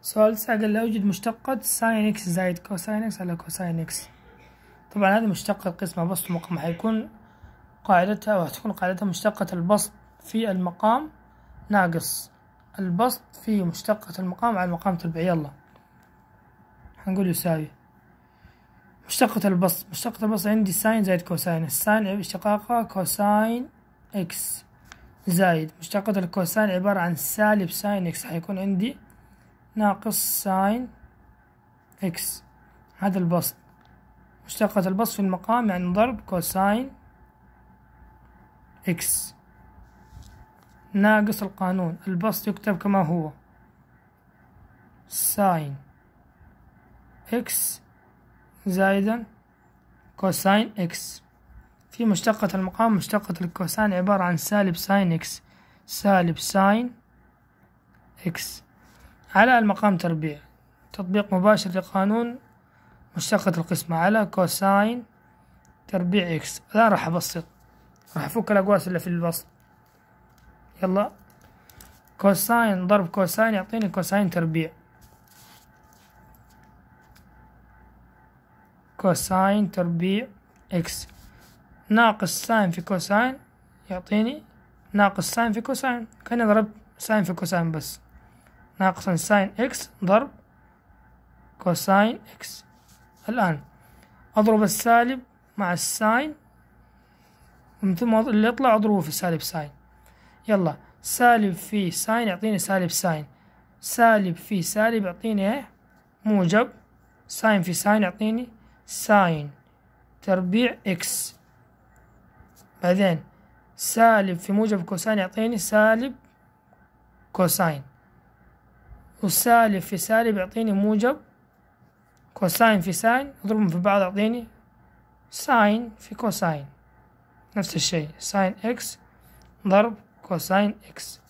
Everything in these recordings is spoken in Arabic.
سؤال قال لا أوجد مشتقة ساين إكس زائد كوساين إكس على كوساين إكس طبعا هذا مشتقة قسمة بسط المقام حيكون قاعدتها أو هتكون قاعدتها مشتقة البسط في المقام ناقص البسط في مشتقة المقام على المقام تربيع يلا هنقول يساوي مشتقة البسط مشتقة البسط عندي ساين زائد كوساين الساين اشتقاقها كوساين إكس زائد مشتقة الكوساين عبارة عن سالب ساين إكس حيكون عندي ناقص ساين إكس هذا البسط مشتقة البسط في المقام يعني ضرب كوساين إكس ناقص القانون البسط يكتب كما هو ساين إكس زائدا كوساين إكس في مشتقة المقام مشتقة الكوساين عبارة عن سالب ساين إكس سالب ساين إكس على المقام تربيع تطبيق مباشر لقانون مشتقة القسمة على كوساين تربيع إكس الآن راح أبسط راح أفك الأقواس اللي في البسط يلا كوساين ضرب كوساين يعطيني كوساين تربيع كوساين تربيع إكس ناقص ساين في كوساين يعطيني ناقص ساين في كوساين كأني ضربت ساين في كوساين بس ناقصا ساين إكس ضرب كوساين إكس الآن أضرب السالب مع الساين ومن ثم اللي يطلع أضربه في سالب ساين يلا سالب في ساين يعطيني سالب ساين سالب في سالب يعطيني إيه موجب ساين في ساين يعطيني ساين تربيع إكس بعدين سالب في موجب كوساين يعطيني سالب كوساين وسالب في سالب يعطيني موجب كوساين في ساين اضربهم في بعض يعطيني ساين في كوساين نفس الشيء ساين اكس ضرب كوساين اكس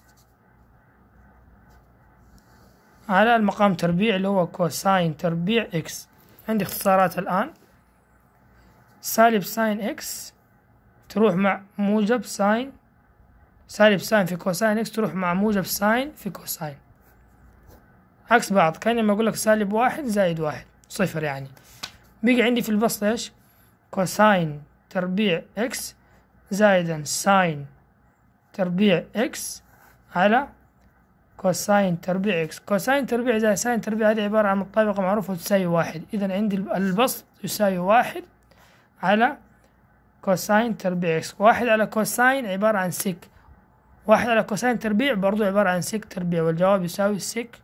على المقام تربيع اللي هو كوساين تربيع اكس عندي اختصارات الآن سالب ساين اكس تروح مع موجب ساين سالب ساين في كوساين اكس تروح مع موجب ساين في كوساين عكس بعض كان لما أقول لك سالب واحد زائد واحد صفر يعني بيجي عندي في البسط إيش كوساين تربيع إكس زائدا ساين تربيع إكس على كوساين تربيع إكس كوساين تربيع زائد ساين تربيع هذه عبارة عن مطابقة معروفة تساوي واحد إذا عندي البسط يساوي واحد على كوساين تربيع إكس واحد على كوساين عبارة عن سك واحد على كوساين تربيع برضو عبارة عن سك تربيع والجواب يساوي سك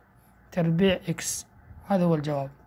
تربيع إكس هذا هو الجواب